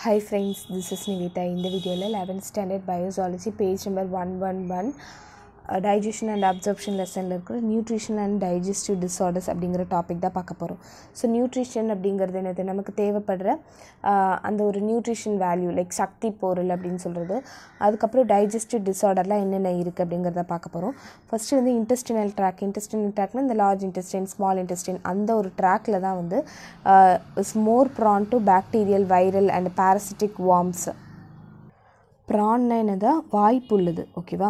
Hi friends, this is Nivita. In the video, 11th standard biology, page number 111. Digestion and absorption லெசனில் இருக்கிற nutrition and digestive disorders அப்படிங்கிற topic தான் பார்க்க போகிறோம் so nutrition அப்படிங்கிறது என்னது நமக்கு தேவைப்படுற அந்த ஒரு நியூட்ரிஷன் வேல்யூ லைக் சக்தி பொருள் அப்படின்னு சொல்கிறது அதுக்கப்புறம் டைஜஸ்டிவ் டிஸார்டர்லாம் என்னென்ன இருக்குது அப்படிங்கிறத பார்க்க போகிறோம் ஃபஸ்ட்டு வந்து இன்டெஸ்டினல் ட்ராக் இன்டெஸ்டினல் ட்ராக்னா இந்த லார்ஜ் இன்டெஸ்டின் ஸ்மால் இன்டெஸ்டின் அந்த ஒரு ட்ராக்கில் தான் வந்து is more prone to bacterial viral and parasitic worms ப்ரான்னா என்னது வாய்ப்புள்ளது ஓகேவா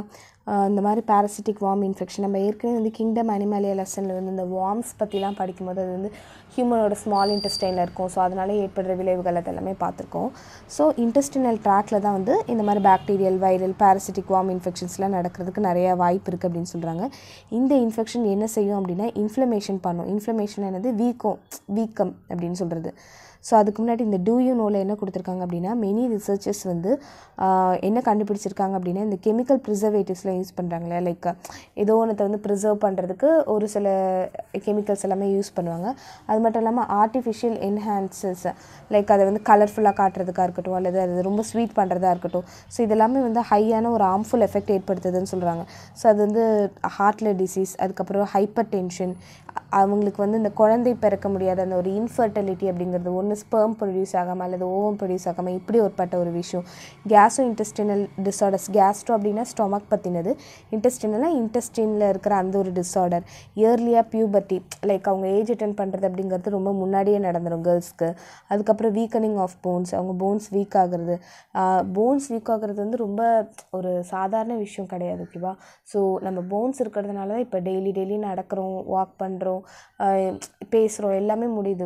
இந்த மாதிரி பேரசிட்டிக் வார்ம் இன்ஃபெக்ஷன் நம்ம ஏற்கனவே வந்து கிங்டம் அனிமலிய லெசனில் வந்து இந்த வார்ம்ஸ் பற்றிலாம் படிக்கும்போது அது வந்து ஹியூமனோட ஸ்மால் இன்டெஸ்டைனில் இருக்கும் ஸோ அதனால் ஏற்படுற விளைவுகள் அதெல்லாமே பார்த்துருக்கோம் ஸோ இன்டெஸ்டினல் ட்ராக்ல தான் வந்து இந்த மாதிரி பாக்டீரியல் வைரல் பேரசிட்டிக் வார்ம் இன்ஃபெக்ஷன்ஸ்லாம் நடக்கிறதுக்கு நிறைய வாய்ப்பு இருக்குது அப்படின்னு சொல்கிறாங்க இந்த இன்ஃபெக்ஷன் என்ன செய்யும் அப்படின்னா இன்ஃப்ளமேஷன் பண்ணும் இன்ஃப்ளமேஷன் என்னது வீக்கம் வீக்கம் அப்படின்னு சொல்கிறது ஸோ அதுக்கு முன்னாடி இந்த டூயூ நோவில் என்ன கொடுத்துருக்காங்க அப்படின்னா மெனி ரிசர்ச்சர்ஸ் வந்து என்ன கண்டுபிடிச்சிருக்காங்க அப்படின்னா இந்த கெமிக்கல் ப்ரிசர்வேட்டிவ்ஸ்லாம் யூஸ் பண்ணுறாங்களே லைக் ஏதோ ஒன்றத்தை வந்து ப்ரிசர்வ் பண்ணுறதுக்கு ஒரு சில கெமிக்கல்ஸ் எல்லாமே யூஸ் பண்ணுவாங்க அது மட்டும் இல்லாமல் ஆர்டிஃபிஷியல் என்ஹான்சஸ் லைக் அதை வந்து கலர்ஃபுல்லாக காட்டுறதுக்காக இருக்கட்டும் அல்லது அது ரொம்ப ஸ்வீட் பண்ணுறதா இருக்கட்டும் ஸோ இதெல்லாமே வந்து ஹையான ஒரு ஆர்ம்ஃபுல் எஃபெக்ட் ஏற்படுத்துதுன்னு சொல்கிறாங்க ஸோ அது வந்து ஹார்ட்டில் டிசீஸ் அதுக்கப்புறம் ஹைப்பர் டென்ஷன் அவங்களுக்கு வந்து இந்த குழந்தை பிறக்க முடியாத அந்த ஒரு இன்ஃபர்டிலிட்டி அப்படிங்கிறது ஒன்று ஸ்பெர்ம் ப்ரொடியூஸ் ஆகாமல் அல்லது ஓவம் ப்ரொடியூஸ் ஆகாமல் இப்படி ஒரு பட்ட ஒரு விஷயம் கேஸோ இன்டெஸ்டினல் டிஸார்டர்ஸ் கேஸ்ட்ரோ அப்படின்னா ஸ்டொமக் பற்றினது இன்டெஸ்டினலாக இன்டெஸ்டினில் இருக்கிற அந்த ஒரு டிஸார்டர் இயர்லியாக பியூபர்ட்டி லைக் அவங்க ஏஜ் அட்டன் பண்ணுறது அப்படிங்கிறது ரொம்ப முன்னாடியே நடந்துடும் கேர்ள்ஸ்க்கு அதுக்கப்புறம் வீக்கனிங் ஆஃப் போன்ஸ் அவங்க போன்ஸ் வீக் ஆகுறது போன்ஸ் வீக் ஆகுறது வந்து ரொம்ப ஒரு சாதாரண விஷயம் கிடையாது ஓகேவா ஸோ நம்ம போன்ஸ் இருக்கிறதுனால தான் இப்போ டெய்லி டெய்லி நடக்கிறோம் வாக் பண்ணுறோம் நடக்கிறோம் பேசுகிறோம் எல்லாமே முடியுது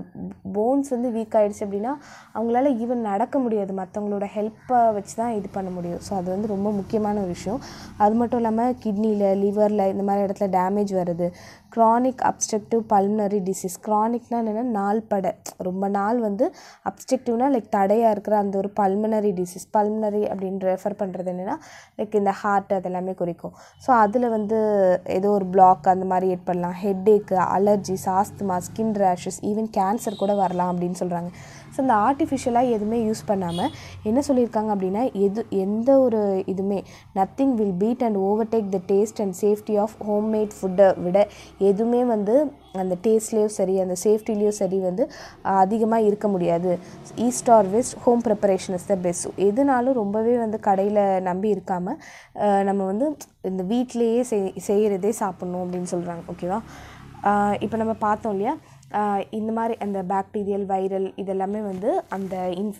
போன்ஸ் வந்து வீக் ஆகிடுச்சு அப்படின்னா அவங்களால ஈவன் நடக்க முடியாது மற்றவங்களோட ஹெல்ப்பை வச்சு தான் இது பண்ண முடியும் ஸோ அது வந்து ரொம்ப முக்கியமான விஷயம் அது மட்டும் இல்லாமல் கிட்னியில் லிவரில் இந்த மாதிரி இடத்துல டேமேஜ் வருது க்ரானிக் அப்ஸ்ட்ரக்டிவ் பல்மனரி டிசீஸ் க்ரானிக்னால் என்னென்னா நாள்பட ரொம்ப நாள் வந்து அப்ஸ்ட்ரக்டிவ்னால் லைக் தடையாக இருக்கிற அந்த ஒரு பல்மனரி டிசீஸ் பல்மனரி அப்படின்னு ரெஃபர் பண்ணுறது என்னென்னா லைக் இந்த ஹார்ட் அதெல்லாமே குறிக்கும் ஸோ அதில் வந்து ஏதோ ஒரு பிளாக் அந்த மாதிரி ஏற்படலாம் headache allergies asthma skin rashes even cancer கூட வரலாம் அப்படின்னு சொல்கிறாங்க ஸோ இந்த ஆர்டிஃபிஷியலாக எதுவுமே யூஸ் பண்ணாமல் என்ன சொல்லியிருக்காங்க அப்படின்னா எது எந்த ஒரு இதுவுமே nothing will beat and overtake the taste and safety of homemade ஃபுட்டை விட எதுவுமே வந்து அந்த டேஸ்ட்லேயும் சரி அந்த சேஃப்டிலேயும் சரி வந்து அதிகமாக இருக்க முடியாது east or west home preparation is the best எதுனாலும் ரொம்பவே வந்து கடையில் நம்பி இருக்காமல் நம்ம வந்து இந்த வீட்லேயே செய் செய்கிறதே சாப்பிட்ணும் அப்படின்னு சொல்கிறாங்க ஓகேவா இப்போ நம்ம பார்த்தோம் இல்லையா இந்த மாதிரி அந்த பேக்டீரியல் வைரல் இதெல்லாமே வந்து அந்த இன்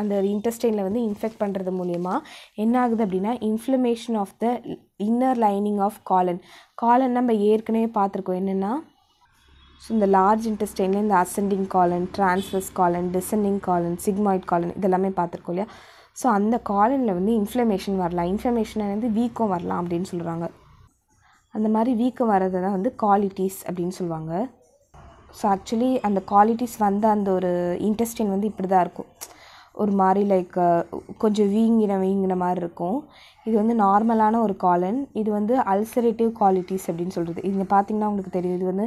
அந்த இன்டஸ்டைனில் வந்து இன்ஃபெக்ட் பண்ணுறது மூலயமா என்ன ஆகுது அப்படின்னா inflammation of the inner lining of colon colon நம்ம ஏற்கனவே பார்த்துருக்கோம் என்னென்னா ஸோ இந்த லார்ஜ் இன்டஸ்டைனில் இந்த ascending colon transverse colon descending colon sigmoid colon இதெல்லாமே பார்த்துருக்கோம் இல்லையா ஸோ அந்த காலனில் வந்து இன்ஃப்ளமேஷன் வரலாம் இன்ஃப்ளமேஷன் வந்து வீக்கம் வரலாம் அப்படின்னு சொல்கிறாங்க அந்த மாதிரி வீக்கம் வர்றது தான் வந்து குவாலிட்டிஸ் அப்படின்னு சொல்லுவாங்க ஸோ ஆக்சுவலி அந்த குவாலிட்டிஸ் வந்து அந்த ஒரு இன்டெஸ்டின் வந்து இப்படி தான் இருக்கும் ஒரு மாதிரி லைக் கொஞ்சம் வீங்கின வீங்கின மாதிரி இருக்கும் இது வந்து நார்மலான ஒரு காலன் இது வந்து அல்சரேட்டிவ் குவாலிட்டிஸ் அப்படின்னு சொல்கிறது இங்கே பார்த்தீங்கன்னா உங்களுக்கு தெரியும் இது வந்து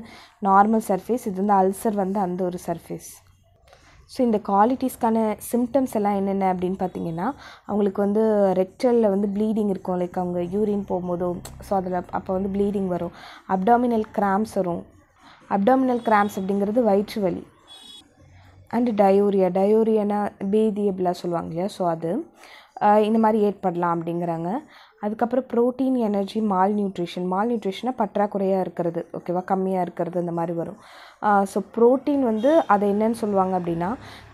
நார்மல் சர்ஃபேஸ் இது வந்து அல்சர் வந்து அந்த ஒரு சர்ஃபேஸ் ஸோ இந்த குவாலிட்டிஸ்க்கான சிம்டம்ஸ் எல்லாம் என்னென்ன அப்படின்னு பார்த்தீங்கன்னா அவங்களுக்கு வந்து ரெக்டலில் வந்து ப்ளீடிங் இருக்கும் லைக் அவங்க யூரின் போகும்போதோ ஸோ அதில் அப்போ வந்து ப்ளீடிங் வரும் அப்டாமினல் கிராம்ஸ் வரும் அப்டாமினல் கிராம்ஸ் அப்படிங்கிறது வயிற்று வலி அண்டு டயோரியா டயோரியானா பேதி அப்படிலாம் சொல்லுவாங்க இல்லையா ஸோ அது இந்த மாதிரி ஏற்படலாம் அப்படிங்கிறாங்க அதுக்கப்புறம் ப்ரோட்டீன் எனர்ஜி மால் நியூட்ரிஷன் மால் நியூட்ரிஷனாக பற்றாக்குறையாக இருக்கிறது ஓகேவா கம்மியாக இருக்கிறது இந்த மாதிரி வரும் ஸோ ப்ரோட்டீன் வந்து அதை என்னன்னு சொல்லுவாங்க அப்படின்னா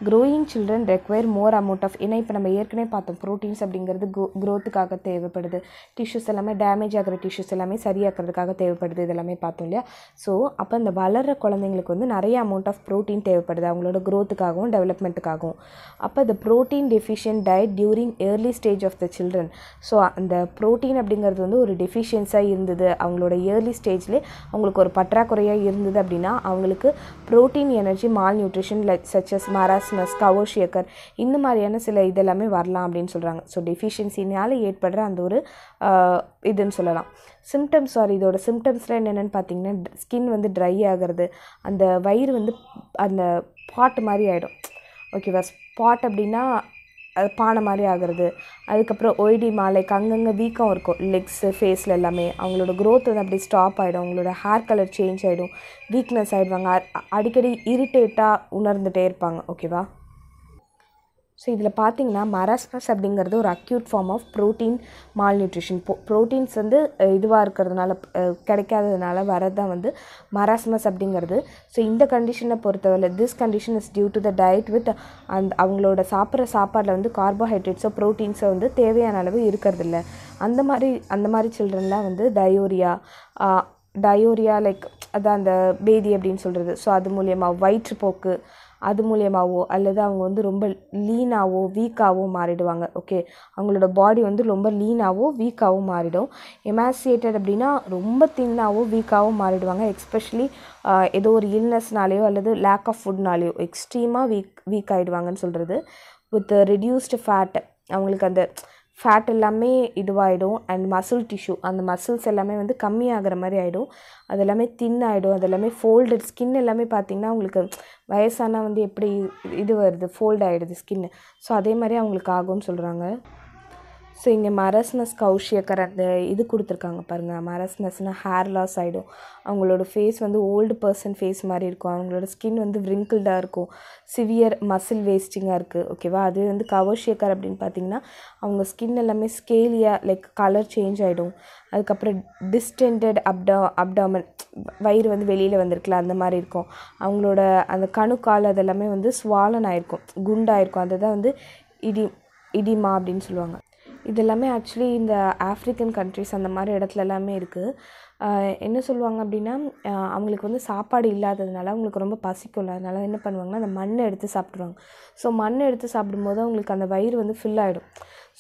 growing children require more amount of ஏன்னா இப்போ நம்ம ஏற்கனவே பார்த்தோம் ப்ரோட்டீன்ஸ் அப்படிங்கிறது க்ரோ க்ரோத்துக்காக தேவைப்படுது டிஷ்யூஸ் எல்லாமே டேமேஜ் ஆகிற டிஷ்யூஸ் எல்லாமே சரியாக்குறதுக்காக தேவைப்படுது இதெல்லாமே பார்த்தோம் இல்லையா ஸோ அப்போ அந்த வளர்கிற குழந்தைங்களுக்கு வந்து நிறைய அமௌண்ட் ஆஃப் ப்ரோட்டீன் தேவைப்படுது அவங்களோட க்ரோத்துக்காகவும் டெவலப்மெண்ட்டுக்காகவும் அப்போ இந்த protein deficient diet during early stage of the children so அந்த ப்ரோட்டீன் அப்படிங்கிறது வந்து ஒரு டெஃபிஷியன்ஸாக இருந்தது அவங்களோட ஏர்லி ஸ்டேஜ்லேயே அவங்களுக்கு ஒரு பற்றாக்குறையாக இருந்தது அப்படின்னா அவங்களுக்கு உங்களுக்கு protein energy malnutrition like such as marasmus kwashiorkor இந்த மாதிரியான சில இதெல்லாமே வரலாம் அப்படின்னு சொல்கிறாங்க ஸோ டெஃபிஷியன்சினால் ஏற்படுற அந்த ஒரு இதுன்னு சொல்லலாம் சிம்டம்ஸ் சாரி இதோட சிம்டம்ஸ்லாம் என்னென்னு பார்த்தீங்கன்னா ஸ்கின் வந்து ட்ரை ஆகிறது அந்த வயிறு வந்து அந்த பாட்டு மாதிரி ஆகிடும் ஓகேவா ஸ்பாட் அப்படின்னா அது பானை மாதிரி ஆகிறது அதுக்கப்புறம் ஒய்டி e மாலைக்கு அங்கங்கே வீக்கம் இருக்கும் லெக்ஸு ஃபேஸில் எல்லாமே அவங்களோட க்ரோத் வந்து அப்படியே ஸ்டாப் ஆகிடும் அவங்களோட ஹேர் கலர் சேஞ்ச் ஆகிடும் வீக்னஸ் ஆகிடுவாங்க அடிக்கடி இரிட்டேட்டாக உணர்ந்துகிட்டே இருப்பாங்க ஓகேவா ஸோ இதில் பார்த்தீங்கன்னா மராஸ்மஸ் அப்படிங்கிறது ஒரு acute form of protein malnutrition poor proteins வந்து இதுவாக இருக்கிறதுனால கிடைக்காததுனால வரது தான் வந்து மராஸ்மஸ் அப்படிங்கிறது ஸோ இந்த கண்டிஷனை பொறுத்தவரை this condition is due to the diet with அந்த அவங்களோட சாப்பிட்ற சாப்பாடில் வந்து கார்போஹைட்ரேட்ஸோ ப்ரோட்டீன்ஸோ வந்து தேவையான அளவு இருக்கிறதில்ல அந்த மாதிரி அந்த மாதிரி சில்ட்ரன்லாம் வந்து டயோரியா டயோரியா லைக் அதான் அந்த பேதி அப்படின்னு சொல்கிறது ஸோ அது மூலியமாக வயிற்றுப்போக்கு அது மூலியமாகவோ அல்லது அவங்க வந்து ரொம்ப லீனாகவோ வீக்காகவோ மாறிடுவாங்க ஓகே அவங்களோட பாடி வந்து ரொம்ப லீனாகவோ வீக்காகவோ மாறிடும் எமாசியேட்டட் அப்படின்னா ரொம்ப தின்னாகவோ வீக்காகவோ மாறிடுவாங்க எக்ஸ்பெஷலி ஏதோ ஒரு இல்னஸ்னாலேயோ அல்லது லேக் ஆஃப் ஃபுட்னாலேயோ எக்ஸ்ட்ரீமாக வீக் வீக் ஆகிடுவாங்கன்னு சொல்கிறது வித் ரெடியூஸ்டு ஃபேட் அவங்களுக்கு அந்த ஃபேட் எல்லாமே இதுவாகிடும் அண்ட் மசில் டிஷ்யூ அந்த மசில்ஸ் எல்லாமே வந்து கம்மியாகிற மாதிரி ஆகிடும் அது எல்லாமே தின் ஆகிடும் அது எல்லாமே ஃபோல்டட் ஸ்கின் எல்லாமே பார்த்திங்கன்னா அவங்களுக்கு வயசானால் வந்து எப்படி இது வருது ஃபோல்ட் ஆகிடுது ஸ்கின்னு ஸோ அதே மாதிரி அவங்களுக்கு ஆகும்னு சொல்கிறாங்க ஸோ இங்கே மரஸ்னஸ் கௌஷியக்கர் அந்த இது கொடுத்துருக்காங்க பாருங்கள் மரஸ்னஸ்னால் ஹேர் லாஸ் ஆகிடும் அவங்களோட ஃபேஸ் வந்து ஓல்டு பர்சன் ஃபேஸ் மாதிரி இருக்கும் அவங்களோட ஸ்கின் வந்து விரிங்கிள்டாக இருக்கும் சிவியர் மசில் வேஸ்டிங்காக இருக்குது ஓகேவா அது வந்து கவர்ஷியக்கர் அப்படின்னு பார்த்தீங்கன்னா அவங்க ஸ்கின் எல்லாமே ஸ்கேலியாக லைக் கலர் சேஞ்ச் ஆகிடும் அதுக்கப்புறம் டிஸ்டெண்டட் அப்டா அப்டாமன் வயிறு வந்து வெளியில் வந்திருக்குல்ல அந்த மாதிரி இருக்கும் அவங்களோட அந்த கணுக்கால் அதெல்லாமே வந்து ஸ்வாலன் ஆயிருக்கும் குண்டாயிருக்கும் அதை தான் வந்து இடி இடிமா அப்படின்னு சொல்லுவாங்க இது எல்லாமே ஆக்சுவலி இந்த ஆஃப்ரிக்கன் கண்ட்ரிஸ் அந்த மாதிரி இடத்துல எல்லாமே இருக்குது என்ன சொல்லுவாங்க அப்படின்னா அவங்களுக்கு வந்து சாப்பாடு இல்லாததுனால அவங்களுக்கு ரொம்ப பசிக்கும் அதனால் என்ன பண்ணுவாங்கன்னா அந்த மண்ணை எடுத்து சாப்பிட்ருவாங்க ஸோ மண்ணை எடுத்து சாப்பிடும்போது அவங்களுக்கு அந்த வயிறு வந்து ஃபில் ஆகிடும்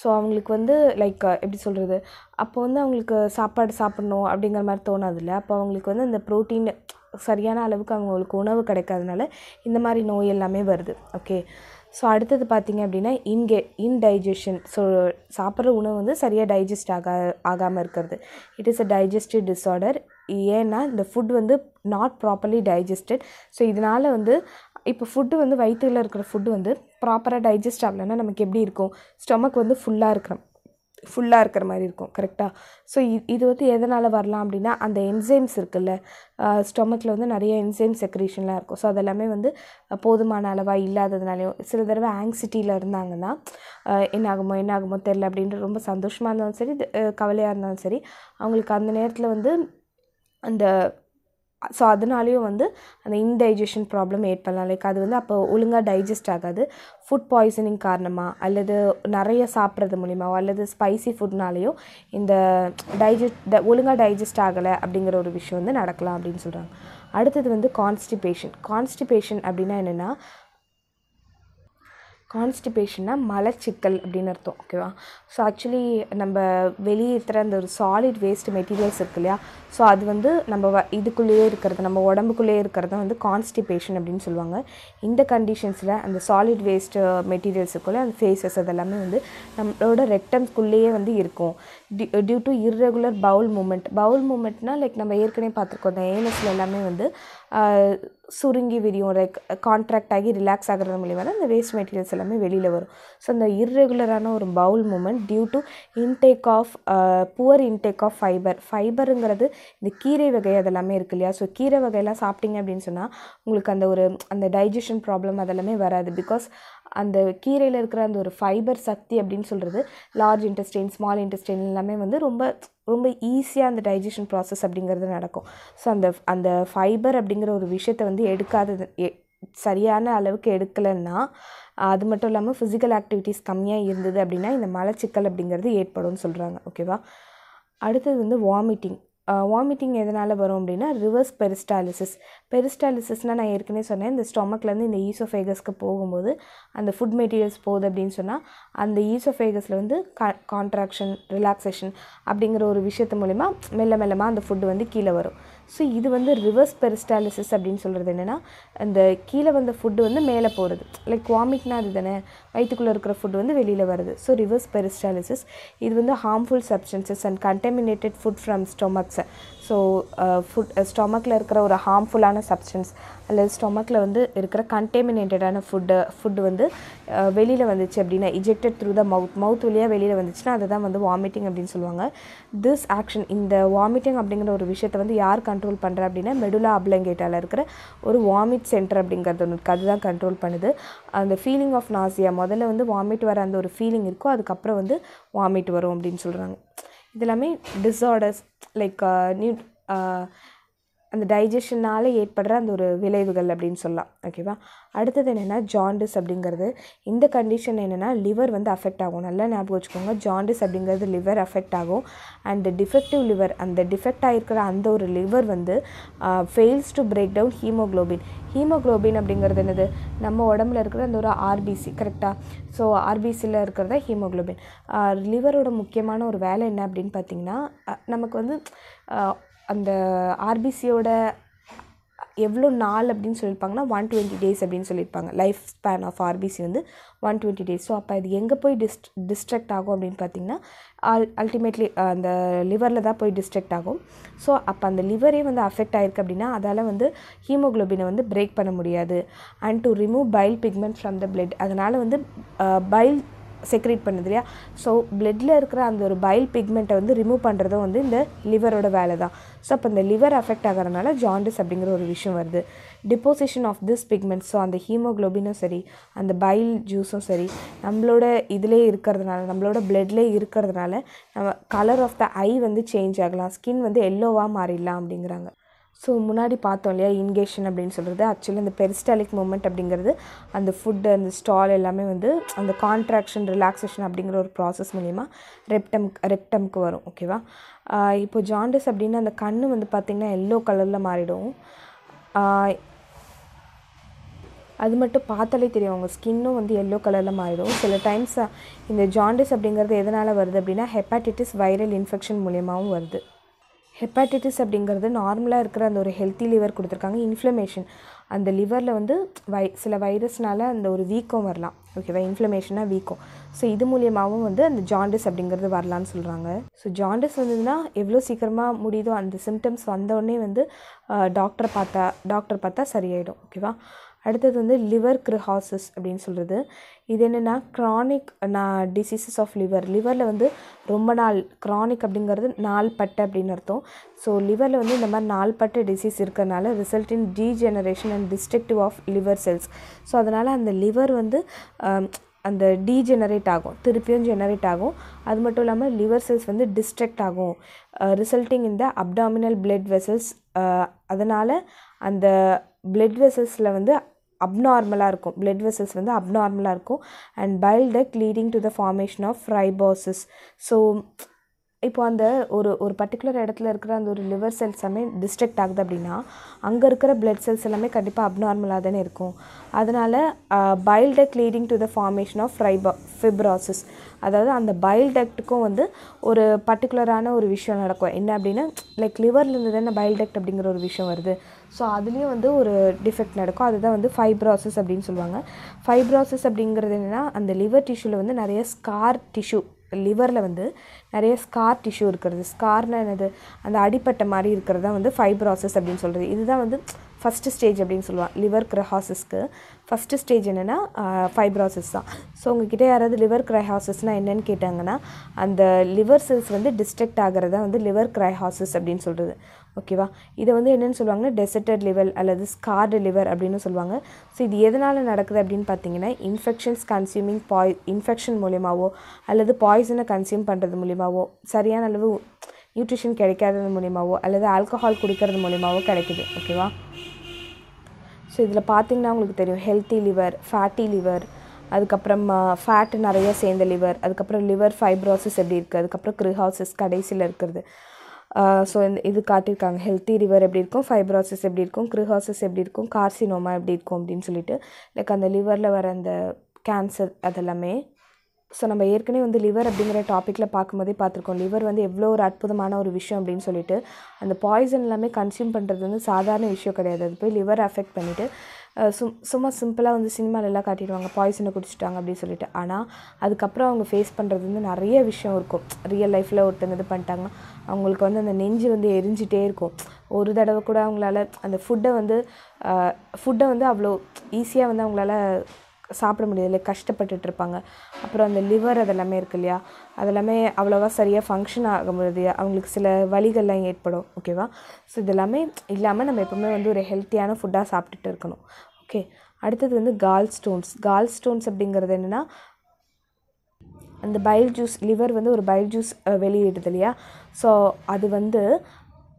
ஸோ அவங்களுக்கு வந்து லைக் எப்படி சொல்கிறது அப்போ வந்து அவங்களுக்கு சாப்பாடு சாப்பிட்ணும் அப்படிங்கிற மாதிரி இல்லை அப்போ அவங்களுக்கு வந்து அந்த ப்ரோட்டீன் சரியான அளவுக்கு அவங்களுக்கு உணவு கிடைக்காதனால இந்த மாதிரி நோய் எல்லாமே வருது ஓகே ஸோ அடுத்தது பார்த்திங்க அப்படின்னா இன்கே இன்டைஜஷன் ஸோ சாப்பிட்ற உணவு வந்து சரியாக டைஜஸ்ட் ஆகா ஆகாமல் இருக்கிறது it is a digestive disorder ஏன்னா இந்த ஃபுட் வந்து நாட் ப்ராப்பர்லி டைஜஸ்டட் ஸோ இதனால் வந்து இப்போ ஃபுட்டு வந்து வயிற்றுல இருக்கிற ஃபுட்டு வந்து ப்ராப்பராக டைஜஸ்ட் ஆகலைன்னா நமக்கு எப்படி இருக்கும் ஸ்டொமக் வந்து ஃபுல்லாக இருக்கிறோம் ஃபுல்லாக இருக்கிற மாதிரி இருக்கும் கரெக்டாக ஸோ இது வந்து எதனால் வரலாம் அப்படின்னா அந்த என்சைம்ஸ் இருக்குல்ல ஸ்டொமக்கில் வந்து நிறைய என்சைம் செக்ரேஷன்லாம் இருக்கும் ஸோ அதெல்லாமே வந்து போதுமான அளவாக இல்லாததுனாலையும் சில தடவை ஆங்ஸிட்டியில் இருந்தாங்கன்னா என்னாகுமோ என்னாகுமோ தெரில அப்படின்ற ரொம்ப சந்தோஷமாக இருந்தாலும் சரி கவலையாக இருந்தாலும் சரி அவங்களுக்கு அந்த நேரத்தில் வந்து அந்த ஸோ அதனாலேயும் வந்து அந்த இன்டைஜஷன் ப்ராப்ளம் ஏற்படலாம் லைக் அது வந்து அப்போ ஒழுங்காக டைஜஸ்ட் ஆகாது ஃபுட் பாய்சனிங் காரணமாக அல்லது நிறைய சாப்பிட்றது மூலிமாவோ அல்லது ஸ்பைசி ஃபுட்னாலேயோ இந்த டைஜஸ்ட் ஒழுங்காக டைஜஸ்ட் ஆகலை அப்படிங்கிற ஒரு விஷயம் வந்து நடக்கலாம் அப்படின்னு சொல்கிறாங்க அடுத்தது வந்து கான்ஸ்டிபேஷன் கான்ஸ்டிபேஷன் அப்படின்னா என்னென்னா கான்ஸ்டிபேஷன்னா மலச்சிக்கல் அப்படின்னு அர்த்தம் ஓகேவா ஸோ ஆக்சுவலி நம்ம வெளியேற்றுற அந்த ஒரு சாலிட் வேஸ்ட் மெட்டீரியல்ஸ் இருக்கு இல்லையா ஸோ அது வந்து நம்ம வ இதுக்குள்ளேயே இருக்கிறது நம்ம உடம்புக்குள்ளேயே இருக்கிறது வந்து கான்ஸ்டிபேஷன் அப்படின்னு சொல்லுவாங்க இந்த கண்டிஷன்ஸில் அந்த சாலிட் வேஸ்ட் மெட்டீரியல்ஸ் அந்த ஃபேஸஸ் அதெல்லாமே வந்து நம்மளோட ரெக்டம்ஸ்குள்ளேயே வந்து இருக்கும் due to irregular bowel movement bowel மூமெண்ட்னால் லைக் நம்ம ஏற்கனவே பார்த்துருக்கோம் அந்த ஏனஸில் எல்லாமே வந்து சுருங்கி விரியும் லைக் கான்ட்ராக்ட் ஆகி ரிலாக்ஸ் ஆகிறது மூலிமா தான் இந்த வேஸ்ட் மெட்டீரியல்ஸ் எல்லாமே வெளியில் வரும் ஸோ அந்த இர்ரெகுலரான ஒரு bowel movement due to intake of poor intake of fibre ஃபைபருங்கிறது இந்த கீரை வகை அதெல்லாமே இருக்கு இல்லையா ஸோ கீரை வகையெல்லாம் சாப்பிட்டீங்க அப்படின்னு சொன்னால் உங்களுக்கு அந்த ஒரு அந்த டைஜஷன் ப்ராப்ளம் அதெல்லாமே வராது பிகாஸ் அந்த கீரையில் இருக்கிற அந்த ஒரு ஃபைபர் சக்தி அப்படின்னு சொல்கிறது லார்ஜ் இன்டெஸ்டைன் ஸ்மால் இன்டெஸ்டைன் எல்லாமே வந்து ரொம்ப ரொம்ப ஈஸியாக அந்த டைஜஷன் ப்ராசஸ் அப்படிங்கிறது நடக்கும் ஸோ அந்த அந்த ஃபைபர் அப்படிங்கிற ஒரு விஷயத்தை வந்து எடுக்காதது சரியான அளவுக்கு எடுக்கலைன்னா அது மட்டும் இல்லாமல் ஃபிசிக்கல் ஆக்டிவிட்டீஸ் கம்மியாக இருந்தது அப்படின்னா இந்த மலச்சிக்கல் அப்படிங்கிறது ஏற்படும்னு சொல்கிறாங்க ஓகேவா அடுத்தது வந்து வாமிட்டிங் வாமிட்டிங் எதனால் வரும் அப்படின்னா ரிவர்ஸ் பெரிஸ்டாலிசிஸ் பெரிஸ்டாலிசிஸ்னால் நான் ஏற்கனவே சொன்னேன் இந்த ஸ்டொமக்லேருந்து இந்த ஈசோஃபேகஸ்க்கு போகும்போது அந்த ஃபுட் மெட்டீரியல்ஸ் போகுது அப்படின்னு சொன்னால் அந்த ஈசோஃபேகஸில் வந்து கா கான்ட்ராக்ஷன் ரிலாக்ஸேஷன் அப்படிங்கிற ஒரு விஷயத்து மூலிமா மெல்ல மெல்லமாக அந்த ஃபுட்டு வந்து கீழே வரும் ஸோ இது வந்து ரிவர்ஸ் பெரிஸ்டாலிசிஸ் அப்படின்னு சொல்கிறது என்னென்னா அந்த கீழே வந்த ஃபுட்டு வந்து மேலே போகிறது லைக் வாமிட்னா அது தானே வயிற்றுக்குள்ளே இருக்கிற ஃபுட் வந்து வெளியில் வருது ஸோ ரிவர்ஸ் பெரிஸ்டாலிசிஸ் இது வந்து harmful substances and contaminated food from ஸ்டொமக்ஸை ஸோ ஃபுட் ஸ்டொமக்கில் இருக்கிற ஒரு ஹார்ம்ஃபுல்லான சப்ஸ்டன்ஸ் அல்லது ஸ்டொமக்கில் வந்து இருக்கிற கண்டேமினேட்டடான ஃபுட்டு ஃபுட்டு வந்து uh, வெளியில் வந்துச்சு அப்படின்னா இஜெக்டட் த்ரூ த மவுத் மவுத் வழியாக வெளியில் வந்துச்சுன்னா அதுதான் வந்து வாமிட்டிங் அப்படின்னு சொல்லுவாங்க திஸ் ஆக்ஷன் இந்த வாமிட்டிங் அப்படிங்கிற ஒரு விஷயத்தை வந்து யார் கண்ட்ரோல் பண்ணுறா அப்படின்னா மெடுலா அப்ளங்கேட்டாவில் இருக்கிற ஒரு வாமிட் சென்டர் அப்படிங்கிறது ஒன்று இருக்குது அதுதான் கண்ட்ரோல் பண்ணுது அந்த ஃபீலிங் ஆஃப் நாசியா முதல்ல வந்து வாமிட் வர அந்த ஒரு ஃபீலிங் இருக்கும் அதுக்கப்புறம் வந்து வாமிட் வரும் அப்படின்னு சொல்கிறாங்க இதெல்லாமே disorders like uh, new uh, அந்த டைஜஷனால் ஏற்படுற அந்த ஒரு விளைவுகள் அப்படின்னு சொல்லலாம் ஓகேவா அடுத்தது என்னென்னா ஜாண்டிஸ் அப்படிங்கிறது இந்த கண்டிஷன் என்னென்னா லிவர் வந்து அஃபெக்ட் ஆகும் நல்லா ஞாபகம் வச்சுக்கோங்க ஜாண்டிஸ் அப்படிங்கிறது லிவர் அஃபெக்ட் ஆகும் அண்ட் டிஃபெக்டிவ் லிவர் அந்த டிஃபெக்ட் ஆகிருக்கிற அந்த ஒரு லிவர் வந்து fails to break down haemoglobin haemoglobin அப்படிங்கிறது என்னது நம்ம உடம்புல இருக்கிற அந்த ஒரு ஆர்பிசி கரெக்டாக ஸோ ஆர்பிசியில் இருக்கிறத ஹீமோக்ளோபின் லிவரோட முக்கியமான ஒரு வேலை என்ன அப்படின்னு பார்த்தீங்கன்னா நமக்கு வந்து அந்த ஆர்பிசியோட எவ்வளோ நாள் அப்படின்னு சொல்லியிருப்பாங்கன்னா ஒன் டுவெண்ட்டி டேஸ் அப்படின்னு சொல்லியிருப்பாங்க லைஃப் ஸ்பேன் ஆஃப் ஆர்பிசி வந்து ஒன் டுவெண்ட்டி டேஸ் ஸோ அப்போ இது எங்கே போய் டிஸ்ட் டிஸ்ட்ராக்ட் ஆகும் அப்படின்னு பார்த்தீங்கன்னா அல் அல்டிமேட்லி அந்த லிவரில் தான் போய் டிஸ்ட்ராக்ட் ஆகும் ஸோ அப்போ அந்த லிவரே வந்து அஃபெக்ட் ஆகிருக்கு அப்படின்னா அதால் வந்து ஹீமோக்ளோபினை வந்து பிரேக் பண்ண முடியாது and to remove bile pigment from the blood அதனால் வந்து பைல் செக்ரேட் பண்ணுது இல்லையா ஸோ பிளட்டில் இருக்கிற அந்த ஒரு பைல் பிக்மெண்ட்டை வந்து ரிமூவ் பண்ணுறதும் வந்து இந்த லிவரோட வேலை தான் ஸோ அப்போ இந்த லிவர் அஃபெக்ட் ஆகிறதுனால ஜாண்டிஸ் அப்படிங்கிற ஒரு விஷயம் வருது deposition of this pigment so அந்த ஹீமோக்ளோபினும் சரி அந்த பைல் ஜூஸும் சரி நம்மளோட இதிலே இருக்கிறதுனால நம்மளோட பிளட்லேயே இருக்கிறதுனால நம்ம கலர் ஆஃப் த ஐ வந்து சேஞ்ச் ஆகலாம் ஸ்கின் வந்து எல்லோவாக மாறிடலாம் அப்படிங்கிறாங்க ஸோ முன்னாடி பார்த்தோம் இல்லையா இன்கேஷன் அப்படின்னு சொல்கிறது ஆக்சுவலி அந்த பெரிஸ்டாலிக் மூமெண்ட் அப்படிங்கிறது அந்த ஃபுட்டு அந்த ஸ்டால் எல்லாமே வந்து அந்த கான்ட்ராக்ஷன் ரிலாக்ஸேஷன் அப்படிங்கிற ஒரு ப்ராசஸ் மூலிமா ரெப்டம் ரெப்டம்க்கு வரும் ஓகேவா இப்போ ஜாண்டிஸ் அப்படின்னா அந்த கண் வந்து பார்த்திங்கன்னா எல்லோ கலரில் மாறிடும் அது மட்டும் பார்த்தாலே தெரியும் அவங்க ஸ்கின்னும் வந்து எல்லோ கலரில் மாறிடும் சில டைம்ஸ் இந்த ஜாண்டிஸ் அப்படிங்கிறது எதனால் வருது அப்படின்னா ஹெப்பாட்டிட்டிஸ் வைரல் இன்ஃபெக்ஷன் மூலியமாகவும் வருது ஹெப்பாட்டிட்டிஸ் அப்படிங்கிறது நார்மலாக இருக்கிற அந்த ஒரு ஹெல்த்தி லிவர் கொடுத்துருக்காங்க இன்ஃப்ளமேஷன் அந்த லிவரில் வந்து வை சில வைரஸ்னால் அந்த ஒரு வீக்கம் வரலாம் ஓகேவா இன்ஃப்ளமேஷனாக வீக்கம் ஸோ இது மூலியமாகவும் வந்து அந்த ஜாண்டிஸ் அப்படிங்கிறது வரலான்னு சொல்கிறாங்க ஸோ ஜாண்டிஸ் வந்ததுன்னா எவ்வளோ சீக்கிரமாக முடியுதோ அந்த சிம்டம்ஸ் வந்தோடனே வந்து டாக்டரை பார்த்தா டாக்டர் பார்த்தா சரியாயிடும் ஓகேவா அடுத்தது வந்து லிவர் கிரஹாசஸ் அப்படின்னு சொல்கிறது இது என்னென்னா க்ரானிக் நான் டிசீசஸ் ஆஃப் லிவர் லிவரில் வந்து ரொம்ப நாள் க்ரானிக் அப்படிங்கிறது நாள்பட்ட அப்படின்னு அர்த்தம் ஸோ லிவரில் வந்து இந்த மாதிரி நாள்பட்ட டிசீஸ் இருக்கிறனால result in degeneration and destructive of liver cells so அதனால் அந்த லிவர் வந்து அந்த டீஜெனரேட் ஆகும் திருப்பியும் ஜெனரேட் ஆகும் அது மட்டும் இல்லாமல் லிவர் செல்ஸ் வந்து டிஸ்ட்ரக்ட் ஆகும் ரிசல்ட்டிங் இந்த அப்டாமினல் பிளட் வெசல்ஸ் அதனால் அந்த பிளட் வெசல்ஸில் வந்து அப்நார்மலாக இருக்கும் பிளட் வெசல்ஸ் வந்து அப்நார்மலாக இருக்கும் and bile duct leading to the formation of fibrosis so இப்போ அந்த ஒரு ஒரு பர்டிகுலர் இடத்துல இருக்கிற அந்த ஒரு லிவர் செல்ஸ் எல்லாமே டிஸ்ட்ரக்ட் ஆகுது அப்படின்னா அங்கே இருக்கிற பிளட் செல்ஸ் எல்லாமே கண்டிப்பாக அப்நார்மலாக தானே இருக்கும் அதனால் bile leading to the formation of ஃப்ரைபா ஃபிப்ராசஸ் அதாவது அந்த பயல்டக்ட்டுக்கும் வந்து ஒரு பர்டிகுலரான ஒரு விஷயம் நடக்கும் என்ன அப்படின்னா லைக் லிவர்லேருந்து தானே பயல்டக்ட் அப்படிங்கிற ஒரு விஷயம் வருது ஸோ அதுலேயும் வந்து ஒரு டிஃபெக்ட் நடக்கும் அதுதான் வந்து ஃபைப்ராசஸ் அப்படின்னு சொல்லுவாங்க ஃபைப்ராசஸ் அப்படிங்கிறது என்னென்னா அந்த லிவர் டிஷ்யூவில் வந்து நிறைய ஸ்கார் டிஷ்யூ லிவரில் வந்து நிறைய ஸ்கார் டிஷ்யூ இருக்கிறது ஸ்கார்னால் என்னது அந்த அடிப்பட்ட மாதிரி இருக்கிறது தான் வந்து ஃபைப்ராசஸ் அப்படின்னு சொல்கிறது இதுதான் வந்து ஃபஸ்ட்டு ஸ்டேஜ் அப்படின்னு சொல்லுவாங்க லிவர் கிரஹாசஸ்க்கு ஃபஸ்ட்டு ஸ்டேஜ் என்னென்னா ஃபைப்ராசஸ் தான் ஸோ உங்ககிட்ட யாராவது லிவர் கிரைஹாசஸ்னால் என்னென்னு கேட்டாங்கன்னா அந்த லிவர் செல்ஸ் வந்து டிஸ்ட்ரக்ட் ஆகிறதா வந்து லிவர் கிரைஹாசஸ் அப்படின்னு சொல்கிறது ஓகேவா இதை வந்து என்னென்னு சொல்லுவாங்கன்னா டெசர்டட் லிவர் அல்லது ஸ்கார்டு லிவர் அப்படின்னு சொல்லுவாங்க ஸோ இது எதனால் நடக்குது அப்படின்னு பார்த்தீங்கன்னா இன்ஃபெக்ஷன்ஸ் கன்சியூமிங் பாய் இன்ஃபெக்ஷன் மூலியமாகவோ அல்லது பாய்சனை கன்சியூம் பண்ணுறது மூலியமாகவோ சரியான அளவு நியூட்ரிஷன் கிடைக்காதது மூலியமாகவோ அல்லது ஆல்கஹால் குடிக்கிறது மூலியமாகவோ கிடைக்குது ஓகேவா ஸோ இதில் பார்த்திங்கன்னா உங்களுக்கு தெரியும் ஹெல்த்தி லிவர் ஃபேட்டி லிவர் அதுக்கப்புறம் ஃபேட் நிறைய சேர்ந்த லிவர் அதுக்கப்புறம் லிவர் ஃபைப்ரோசிஸ் எப்படி இருக்குது அதுக்கப்புறம் க்ரிஹாசிஸ் கடைசியில் இருக்கிறது ஸோ இந்த இது காட்டியிருக்காங்க ஹெல்த்தி லிவர் எப்படி இருக்கும் ஃபைப்ராசிஸ் எப்படி இருக்கும் கிருஹாசிஸ் எப்படி இருக்கும் கார்சினோமா எப்படி இருக்கும் அப்படின்னு சொல்லிட்டு லைக் அந்த லிவரில் வர அந்த கேன்சர் அதெல்லாமே ஸோ நம்ம ஏற்கனவே வந்து லிவர் அப்படிங்கிற டாப்பிக்கில் பார்க்கும்போதே பார்த்துருக்கோம் லிவர் வந்து எவ்வளோ ஒரு அற்புதமான ஒரு விஷயம் அப்படின்னு சொல்லிட்டு அந்த பாய்சன் எல்லாமே கன்சியூம் பண்ணுறது வந்து சாதாரண விஷயம் கிடையாது அது போய் லிவர் அஃபெக்ட் பண்ணிவிட்டு சும் சும்மா சிம்பிளாக வந்து சினிமாலெல்லாம் காட்டிடுவாங்க பாய்சனை குடிச்சிட்டாங்க அப்படின்னு சொல்லிட்டு ஆனால் அதுக்கப்புறம் அவங்க ஃபேஸ் பண்ணுறது வந்து நிறைய விஷயம் இருக்கும் ரியல் லைஃப்பில் ஒருத்தங்க இது பண்ணிட்டாங்க அவங்களுக்கு வந்து அந்த நெஞ்சு வந்து எரிஞ்சிட்டே இருக்கும் ஒரு தடவை கூட அவங்களால அந்த ஃபுட்டை வந்து ஃபுட்டை வந்து அவ்வளோ ஈஸியாக வந்து அவங்களால சாப்பிட முடியல கஷ்டப்பட்டுட்டு இருப்பாங்க அப்புறம் அந்த லிவர் அதெல்லாமே இருக்கு இல்லையா அதெல்லாமே அவ்வளோவா சரியாக ஃபங்க்ஷன் ஆக முடியாது அவங்களுக்கு சில வழிகள்லாம் ஏற்படும் ஓகேவா ஸோ இதெல்லாமே இல்லாமல் நம்ம எப்போவுமே வந்து ஒரு ஹெல்த்தியான ஃபுட்டாக சாப்பிட்டுட்டு இருக்கணும் ஓகே அடுத்தது வந்து கால் ஸ்டோன்ஸ் கால் ஸ்டோன்ஸ் அப்படிங்கிறது என்னென்னா அந்த பைல் ஜூஸ் லிவர் வந்து ஒரு பைல் ஜூஸ் வெளியிடுது இல்லையா ஸோ அது வந்து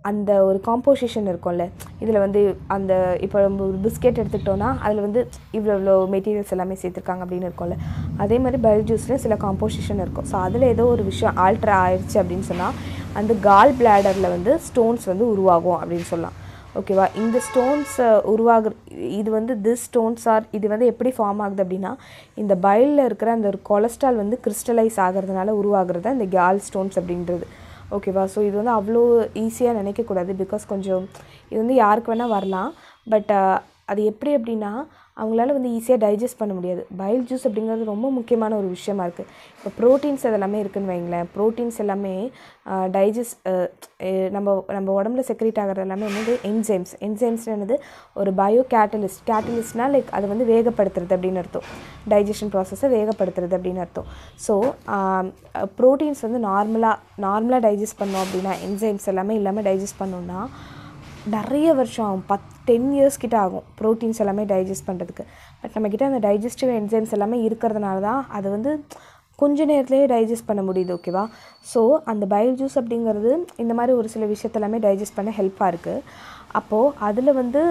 அந்த ஒரு காம்போசிஷன் இருக்கும்ல இதில் வந்து அந்த இப்போ நம்ம ஒரு பிஸ்கெட் எடுத்துக்கிட்டோன்னா அதில் வந்து இவ்வளோ இவ்வளோ மெட்டீரியல்ஸ் எல்லாமே சேர்த்துருக்காங்க அப்படின்னு இருக்கும்ல அதே மாதிரி பயோ ஜூஸில் சில காம்போசிஷன் இருக்கும் ஸோ அதில் ஏதோ ஒரு விஷயம் ஆல்ட்ரு ஆயிடுச்சு அப்படின்னு சொன்னால் அந்த கால் பிளாடரில் வந்து ஸ்டோன்ஸ் வந்து உருவாகும் அப்படின்னு சொல்லலாம் ஓகேவா இந்த ஸ்டோன்ஸ் உருவாகிற இது வந்து திஸ் ஸ்டோன்ஸ் ஆர் இது வந்து எப்படி ஃபார்ம் ஆகுது அப்படின்னா இந்த பயலில் இருக்கிற அந்த ஒரு கொலஸ்ட்ரால் வந்து கிறிஸ்டலைஸ் ஆகிறதுனால உருவாகிறது இந்த கால் ஸ்டோன்ஸ் அப்படின்றது ஓகேவா ஸோ இது வந்து அவ்வளோ ஈஸியாக நினைக்கக்கூடாது பிகாஸ் கொஞ்சம் இது வந்து யாருக்கு வேணால் வரலாம் பட் அது எப்படி அப்படின்னா அவங்களால வந்து ஈஸியாக டைஜஸ்ட் பண்ண முடியாது பைல் ஜூஸ் அப்படிங்கிறது ரொம்ப முக்கியமான ஒரு விஷயமா இருக்குது இப்போ ப்ரோட்டீன்ஸ் அதெல்லாமே இருக்குதுன்னு வைங்களேன் ப்ரோட்டீன்ஸ் எல்லாமே டைஜஸ்ட் நம்ம நம்ம உடம்புல செக்ரேட் ஆகிறது எல்லாமே வந்து என்சைம்ஸ் என்சைம்ஸ் என்னது ஒரு பயோ கேட்டலிஸ்ட் கேட்டலிஸ்ட்னால் லைக் அதை வந்து வேகப்படுத்துறது அப்படின்னு அர்த்தம் டைஜஷன் ப்ராசஸை வேகப்படுத்துறது அப்படின்னு அர்த்தம் ஸோ ப்ரோட்டீன்ஸ் வந்து நார்மலாக நார்மலாக டைஜஸ்ட் பண்ணோம் அப்படின்னா என்சைம்ஸ் எல்லாமே இல்லாமல் டைஜஸ்ட் பண்ணோன்னா நிறைய வருஷம் ஆகும் பத் டென் இயர்ஸ் கிட்ட ஆகும் ப்ரோட்டீன்ஸ் எல்லாமே டைஜஸ்ட் பண்ணுறதுக்கு பட் நம்மக்கிட்ட அந்த டைஜஸ்டிவ் என்சைம்ஸ் எல்லாமே இருக்கிறதுனால தான் அது வந்து கொஞ்ச நேரத்துலேயே டைஜஸ்ட் பண்ண முடியுது ஓகேவா ஸோ அந்த பயோ ஜூஸ் அப்படிங்கிறது இந்த மாதிரி ஒரு சில விஷயத்தெல்லாமே டைஜஸ்ட் பண்ண ஹெல்ப்பாக இருக்குது அப்போது அதில் வந்து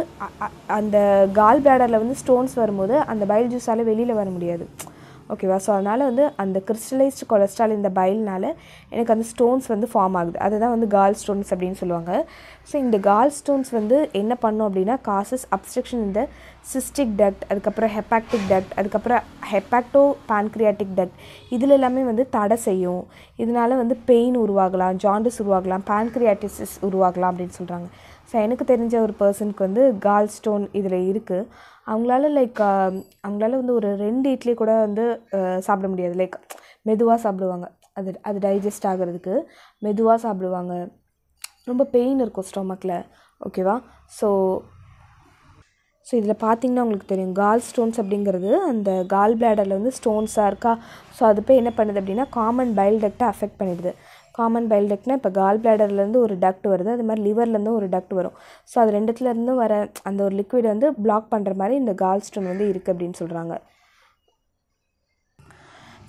அந்த கால் பேடரில் வந்து ஸ்டோன்ஸ் வரும்போது அந்த பயல் ஜூஸால் வெளியில் வர முடியாது ஓகேவா ஸோ அதனால் வந்து அந்த கிறிஸ்டலைஸ்டு கொலஸ்ட்ரால் இந்த பைல்னால் எனக்கு அந்த ஸ்டோன்ஸ் வந்து ஃபார்ம் ஆகுது அதுதான் வந்து கால் ஸ்டோன்ஸ் அப்படின்னு சொல்லுவாங்க ஸோ இந்த கால் ஸ்டோன்ஸ் வந்து என்ன பண்ணும் அப்படின்னா காசஸ் அப்ஸ்ட்ரக்ஷன் இந்த சிஸ்டிக் டக்ட் அதுக்கப்புறம் ஹெப்பாக்டிக் டக்ட் அதுக்கப்புறம் ஹெப்பாக்டோ பான்க்ரியாட்டிக் டக்ட் இதில் எல்லாமே வந்து தடை செய்யும் இதனால் வந்து பெயின் உருவாகலாம் ஜாண்டிஸ் உருவாகலாம் பான்க்ரியாட்டிசிஸ் உருவாகலாம் அப்படின்னு சொல்கிறாங்க ஸோ எனக்கு தெரிஞ்ச ஒரு பர்சனுக்கு வந்து கால் ஸ்டோன் இதில் இருக்குது அவங்களால லைக் அவங்களால வந்து ஒரு ரெண்டு இட்லி கூட வந்து சாப்பிட முடியாது லைக் மெதுவாக சாப்பிடுவாங்க அது அது டைஜஸ்ட் ஆகிறதுக்கு மெதுவாக சாப்பிடுவாங்க ரொம்ப பெயின் இருக்கும் ஸ்டொமக்கில் ஓகேவா ஸோ ஸோ இதில் பார்த்தீங்கன்னா உங்களுக்கு தெரியும் கால் ஸ்டோன்ஸ் அப்படிங்கிறது அந்த கால் பிளாடரில் வந்து ஸ்டோன்ஸாக இருக்கா ஸோ அது போய் என்ன பண்ணுது அப்படின்னா காமன் பைல் அஃபெக்ட் பண்ணிடுது காமன் பைல் டக்ட்னால் இப்போ கால் பிளாடர்லேருந்து ஒரு டக்ட் வருது அது மாதிரி லிவர்லேருந்தும் ஒரு டக்ட் வரும் ஸோ அது ரெண்டுத்துலேருந்து வர அந்த ஒரு லிக்விட் வந்து பிளாக் பண்ணுற மாதிரி இந்த கால் ஸ்டோன் வந்து இருக்குது அப்படின்னு சொல்கிறாங்க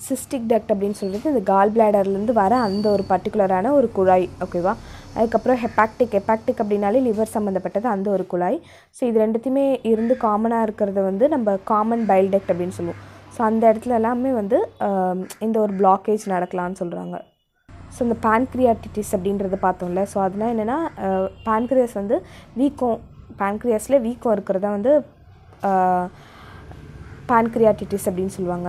சிஸ்டிக் டக்ட் அப்படின்னு சொல்கிறது இந்த கால் பிளாடர்லேருந்து வர அந்த ஒரு பர்டிகுலரான ஒரு குழாய் ஓகேவா அதுக்கப்புறம் ஹெப்பாக்டிக் ஹெப்பாக்டிக் அப்படின்னாலே லிவர் சம்மந்தப்பட்டது அந்த ஒரு குழாய் ஸோ இது ரெண்டுத்தையுமே இருந்து காமனாக இருக்கிறத வந்து நம்ம காமன் பைல் டக்ட் அப்படின்னு சொல்லுவோம் ஸோ அந்த இடத்துல எல்லாமே வந்து இந்த ஒரு பிளாக்கேஜ் நடக்கலான்னு சொல்கிறாங்க ஸோ இந்த பேன்க்ரியாட்டிட்டிஸ் அப்படின்றத பார்த்தோம்ல ஸோ அதெல்லாம் என்னென்னா பேன்க்ரியாஸ் வந்து வீக்கம் பேன்க்ரியாஸில் வீக்கம் இருக்கிறதா வந்து பேன்க்ரியாட்டிட்டிஸ் அப்படின்னு சொல்லுவாங்க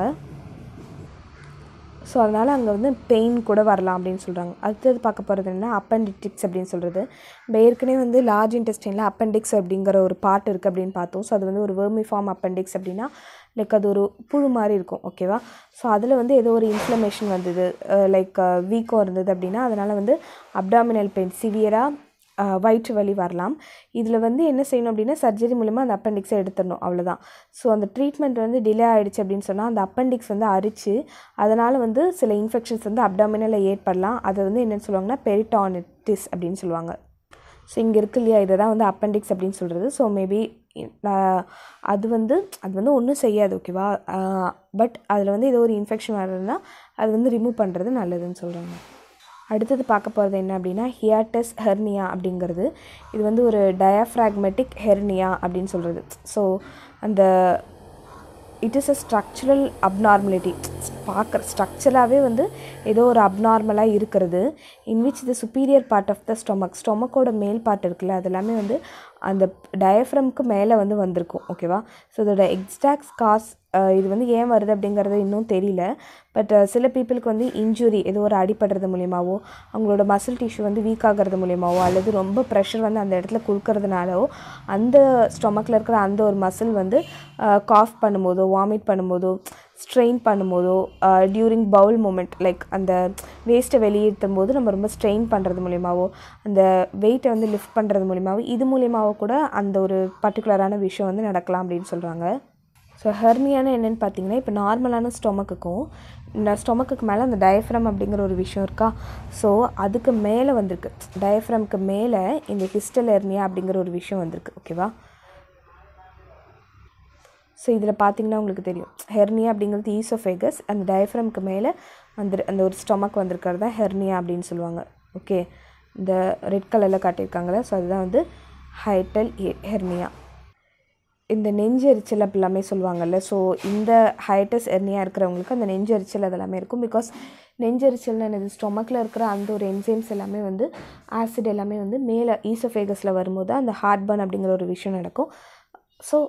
ஸோ அதனால் அங்கே வந்து பெயின் கூட வரலாம் அப்படின்னு சொல்கிறாங்க அடுத்தது பார்க்க போகிறது என்ன அப்பெண்டிக்ஸ் அப்படின்னு சொல்கிறது இப்போ ஏற்கனவே வந்து லார்ஜ் இன்டெஸ்டைனில் அப்பெண்டிக்ஸ் அப்படிங்கிற ஒரு பாட்டு இருக்குது அப்படின்னு பார்த்தோம் ஸோ அது வந்து ஒரு வேர்மி ஃபார்ம் அப்பெண்டிக்ஸ் அப்படின்னா லைக் அது ஒரு புழு மாதிரி இருக்கும் ஓகேவா ஸோ அதில் வந்து ஏதோ ஒரு இன்ஃப்ளமேஷன் வந்தது லைக் வீக்கம் இருந்தது அப்படின்னா அதனால் வந்து அப்டாமினல் பெயின் சிவியராக வயிற்று வலி வரலாம் இதில் வந்து என்ன செய்யணும் அப்படின்னா சர்ஜரி மூலிமா அந்த அப்பெண்டிக்ஸை எடுத்துடணும் அவ்வளோதான் ஸோ அந்த ட்ரீட்மெண்ட் வந்து டிலே ஆகிடுச்சு அப்படின்னு சொன்னால் அந்த அப்பெண்டிக்ஸ் வந்து அரிச்சு அதனால் வந்து சில இன்ஃபெக்ஷன்ஸ் வந்து அப்டாமினில் ஏற்படலாம் அதை வந்து என்னென்னு சொல்லுவாங்கன்னா பெரிட்டானிட்டிஸ் அப்படின்னு சொல்லுவாங்க ஸோ இங்கே இருக்கு இல்லையா இதை தான் வந்து அப்பெண்டிக்ஸ் அப்படின்னு சொல்கிறது ஸோ மேபி அது வந்து அது வந்து ஒன்றும் செய்யாது ஓகேவா பட் அதில் வந்து ஏதோ ஒரு இன்ஃபெக்ஷன் வர்றதுன்னா அது வந்து ரிமூவ் பண்ணுறது நல்லதுன்னு சொல்கிறாங்க அடுத்தது பார்க்க போகிறது என்ன அப்படின்னா ஹியாட்டஸ் ஹெர்னியா அப்படிங்கிறது இது வந்து ஒரு டயாஃப்ராக்மெட்டிக் ஹெர்னியா அப்படின்னு சொல்கிறது ஸோ அந்த it is a structural abnormality பார்க்குற ஸ்ட்ரக்சராகவே வந்து ஏதோ ஒரு அப்நார்மலாக இருக்கிறது இன் விச் இது superior part of the stomach ஸ்டொமக்கோட மேல் பார்ட் இருக்குல்ல அது எல்லாமே வந்து அந்த டயஃப்ரம்க்கு மேலே வந்து வந்திருக்கும் ஓகேவா ஸோ இதோட எக்ஸாக்ட் காஸ் இது வந்து ஏன் வருது அப்படிங்கிறது இன்னும் தெரியல பட் சில பீப்புளுக்கு வந்து இன்ஜுரி ஏதோ ஒரு அடிபடுறது மூலியமாகவோ அவங்களோட மசில் டிஷ்யூ வந்து வீக் ஆகிறது மூலியமாவோ அல்லது ரொம்ப ப்ரெஷர் வந்து அந்த இடத்துல கொடுக்கறதுனாலோ அந்த ஸ்டொமக்கில் இருக்கிற அந்த ஒரு மசில் வந்து காஃப் பண்ணும்போதோ வாமிட் பண்ணும்போதோ ஸ்ட்ரெயின் பண்ணும்போதோ டியூரிங் பவுல் மூமெண்ட் லைக் அந்த வேஸ்ட்டை வெளியேற்றும் போது நம்ம ரொம்ப ஸ்ட்ரெயின் பண்ணுறது மூலியமாகவோ அந்த வெயிட்டை வந்து லிஃப்ட் பண்ணுறது மூலியமாகவோ இது மூலியமாகவோ கூட அந்த ஒரு பர்டிகுலரான விஷயம் வந்து நடக்கலாம் அப்படின்னு சொல்கிறாங்க ஸோ ஹெர்மியானா என்னென்னு பார்த்தீங்கன்னா இப்போ நார்மலான ஸ்டொமக்குக்கும் இந்த ஸ்டொமக்குக்கு மேலே அந்த டயஃப்ரம் அப்படிங்கிற ஒரு விஷயம் இருக்கா ஸோ அதுக்கு மேலே வந்திருக்கு டயஃப்ரம்க்கு மேலே இந்த ஹிஸ்டல் ஹெர்மியா அப்படிங்கிற ஒரு விஷயம் வந்திருக்கு ஓகேவா ஸோ இதில் பார்த்தீங்கன்னா உங்களுக்கு தெரியும் ஹெர்னியா அப்படிங்கிறது ஈஸ் ஆஃப் எகஸ் அந்த டயஃப்ரம்க்கு மேலே வந்துரு அந்த ஒரு ஸ்டொமக் வந்திருக்கிறது தான் ஹெர்னியா அப்படின்னு சொல்லுவாங்க ஓகே இந்த ரெட் கலரில் காட்டியிருக்காங்களே ஸோ அதுதான் வந்து ஹைட்டல் ஹெர்னியா இந்த நெஞ்சு எரிச்சல் எல்லாமே சொல்லுவாங்கள்ல ஸோ இந்த ஹைட்டஸ் எர்னியாக இருக்கிறவங்களுக்கு அந்த நெஞ்சு எரிச்சல் அதெல்லாமே இருக்கும் பிகாஸ் நெஞ்செரிச்சல்னு என்னது ஸ்டொமக்கில் இருக்கிற அந்த ஒரு என்சைம்ஸ் எல்லாமே வந்து ஆசிட் எல்லாமே வந்து மேலே ஈசோஃபேகஸில் வரும்போது அந்த ஹார்ட் பர்ன் அப்படிங்கிற ஒரு விஷயம் நடக்கும் ஸோ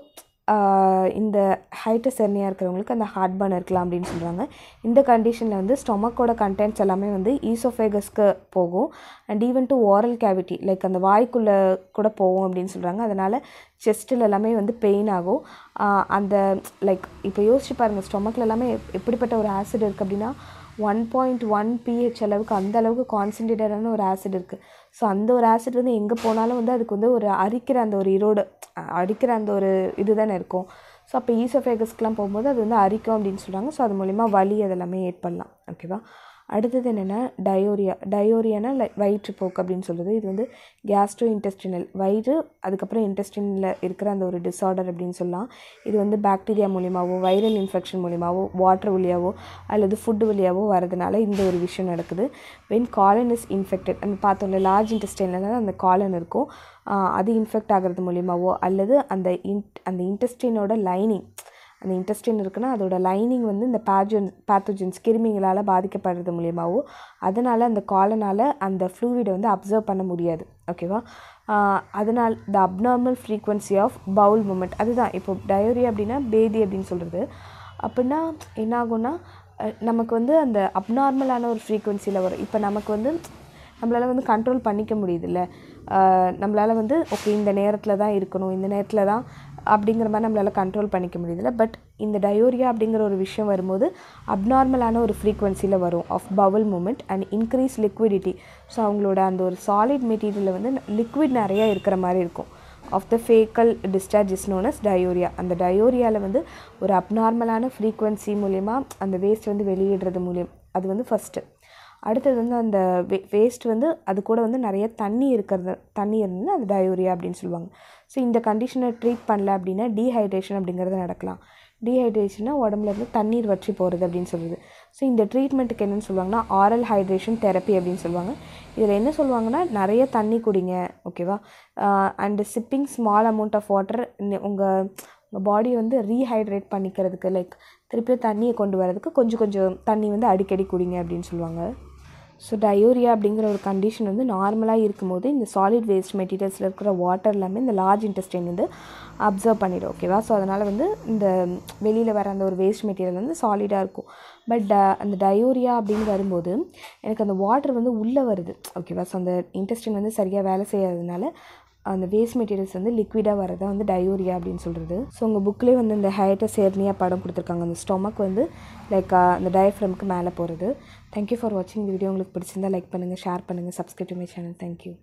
இந்த ஹைட்டஸ் ஹெர்னியா இருக்கிறவங்களுக்கு அந்த ஹார்ட் பர்ன் இருக்கலாம் அப்படின்னு சொல்கிறாங்க இந்த கண்டிஷனில் வந்து ஸ்டொமக்கோட கண்டென்ட்ஸ் எல்லாமே வந்து ஈசோஃபேகஸ்க்கு போகும் and even to oral cavity like அந்த வாய்க்குள்ளே கூட போகும் அப்படின்னு சொல்கிறாங்க அதனால் செஸ்ட்டில் எல்லாமே வந்து பெயின் ஆகும் அந்த லைக் இப்போ யோசிச்சு பாருங்கள் ஸ்டொமக்கில் எல்லாமே எப்படிப்பட்ட ஒரு ஆசிட் இருக்குது அப்படின்னா ஒன் பாயிண்ட் ஒன் பிஹெச் அளவுக்கு அந்த அளவுக்கு கான்சன்ட்ரேட்டடான ஒரு ஆசிட் இருக்குது ஸோ அந்த ஒரு ஆசிட் வந்து எங்கே போனாலும் வந்து அதுக்கு வந்து ஒரு அரிக்கிற அந்த ஒரு இரோடு அரிக்கிற அந்த ஒரு இது தானே இருக்கும் ஸோ அப்போ ஈசோஃபேகஸ்க்குலாம் போகும்போது அது வந்து அரிக்கும் அப்படின்னு சொல்கிறாங்க ஸோ அது மூலிமா வலி அதெல்லாமே ஏற்படலாம் ஓகேவா அடுத்தது என்னென்னா டயோரியா டயோரியானா லை வயிற்றுப்போக்கு அப்படின்னு சொல்கிறது இது வந்து கேஸ்ட்ரோ இன்டெஸ்டினல் வயிறு அதுக்கப்புறம் இன்டெஸ்டினில் இருக்கிற அந்த ஒரு டிஸார்டர் அப்படின்னு சொல்லலாம் இது வந்து பாக்டீரியா மூலியமாகவோ வைரல் இன்ஃபெக்ஷன் மூலியமாகவோ வாட்டர் வழியாவோ அல்லது ஃபுட்டு வழியாவோ வரதுனால இந்த ஒரு விஷயம் நடக்குது வென் காலன் இஸ் இன்ஃபெக்டட் அந்த பார்த்தோம்ல லார்ஜ் இன்டெஸ்டைனில் அந்த காலன் இருக்கும் அது இன்ஃபெக்ட் ஆகிறது மூலியமாகவோ அல்லது அந்த இன் அந்த இன்டெஸ்டினோட லைனிங் அந்த இன்ட்ரெஸ்டின் இருக்குன்னா அதோட லைனிங் வந்து இந்த பேஜன் பேத்தோஜன்ஸ் கிருமிகளால் பாதிக்கப்படுறது மூலியமாகவும் அதனால் அந்த காலனால் அந்த ஃப்ளூவிடை வந்து அப்சர்வ் பண்ண முடியாது ஓகேவா அதனால் the abnormal frequency of bowel movement அதுதான் இப்போ டயோரி அப்படின்னா பேதி அப்படின்னு சொல்கிறது அப்படின்னா என்ன ஆகும்னா நமக்கு வந்து அந்த அப்நார்மலான ஒரு ஃப்ரீக்வன்சியில் வரும் இப்போ நமக்கு வந்து நம்மளால் வந்து கண்ட்ரோல் பண்ணிக்க முடியுதுல்ல நம்மளால் வந்து ஓகே இந்த நேரத்தில் தான் இருக்கணும் இந்த நேரத்தில் தான் அப்படிங்கிற மாதிரி நம்மளால் கண்ட்ரோல் பண்ணிக்க முடியல பட் இந்த டயோரியா அப்படிங்கிற ஒரு விஷயம் வரும்போது அப்நார்மலான ஒரு ஃப்ரீக்வன்சியில் வரும் of bowel movement and increase liquidity so அவங்களோட அந்த ஒரு சாலிட் மெட்டீரியலில் வந்து லிக்விட் நிறையா இருக்கிற மாதிரி இருக்கும் of the faecal discharge is known as diarrhoea அந்த டயோரியாவில் வந்து ஒரு அப்நார்மலான ஃப்ரீக்வன்சி மூலயமா அந்த வேஸ்ட் வந்து வெளியிடுறது மூலியம் அது வந்து ஃபஸ்ட்டு அடுத்தது வந்து அந்த வே வேஸ்ட் வந்து அது கூட வந்து நிறைய தண்ணி இருக்கிறது தண்ணி இருந்ததுன்னா அது டயோரியா அப்படின்னு சொல்லுவாங்க ஸோ இந்த கண்டிஷனை ட்ரீட் பண்ணல அப்படின்னா டீஹைட்ரேஷன் அப்படிங்கிறது நடக்கலாம் டீஹைட்ரேஷனாக உடம்புல இருந்து தண்ணீர் வற்றி போகிறது அப்படின்னு சொல்கிறது ஸோ இந்த ட்ரீட்மெண்ட்டுக்கு என்னென்னு சொல்லுவாங்கன்னா ஆரல் ஹைட்ரேஷன் தெரப்பி அப்படின்னு சொல்லுவாங்க இதில் என்ன சொல்லுவாங்கன்னா நிறைய தண்ணி குடிங்க ஓகேவா and sipping small amount of water உங்கள் உங்கள் பாடி வந்து ரீஹைட்ரேட் பண்ணிக்கிறதுக்கு லைக் திருப்பியும் தண்ணியை கொண்டு வரதுக்கு கொஞ்சம் கொஞ்சம் தண்ணி வந்து அடிக்கடி குடிங்க அப்படின்னு சொல்லுவாங்க ஸோ டயோரியா அப்படிங்கிற ஒரு கண்டிஷன் வந்து நார்மலாக இருக்கும்போது இந்த சாலிட் வேஸ்ட் மெட்டீரியல்ஸில் இருக்கிற வாட்டர் எல்லாமே இந்த லார்ஜ் இன்டெஸ்டைன் வந்து அப்சர்வ் பண்ணிடும் ஓகேவா ஸோ அதனால் வந்து இந்த வெளியில் வர அந்த ஒரு வேஸ்ட் மெட்டீரியல் வந்து சாலிடாக இருக்கும் பட் ட uh, அந்த டயோரியா அப்படின்னு வரும்போது எனக்கு அந்த வாட்டர் வந்து உள்ளே வருது ஓகேவா ஸோ அந்த இன்டெஸ்டைன் வந்து சரியாக வேலை செய்யாததுனால அந்த வேஸ்ட் மெட்டீரியல்ஸ் வந்து லிக்விடாக வரதான் வந்து டயோரியா அப்படின்னு சொல்கிறது ஸோ உங்கள் புக்லேயே வந்து இந்த ஹைட்டஸ் ஏர்னியா படம் கொடுத்துருக்காங்க அந்த ஸ்டொமக் வந்து லைக் uh, அந்த டயஃப்ரம்க்கு மேலே போகிறது தேங்க்யூ ஃபார் வாட்சிங் வீடியோ உங்களுக்கு பிடிச்சிருந்தா லைக் பண்ணுங்கள் ஷேர் பண்ணுங்கள் subscribe to my channel thank you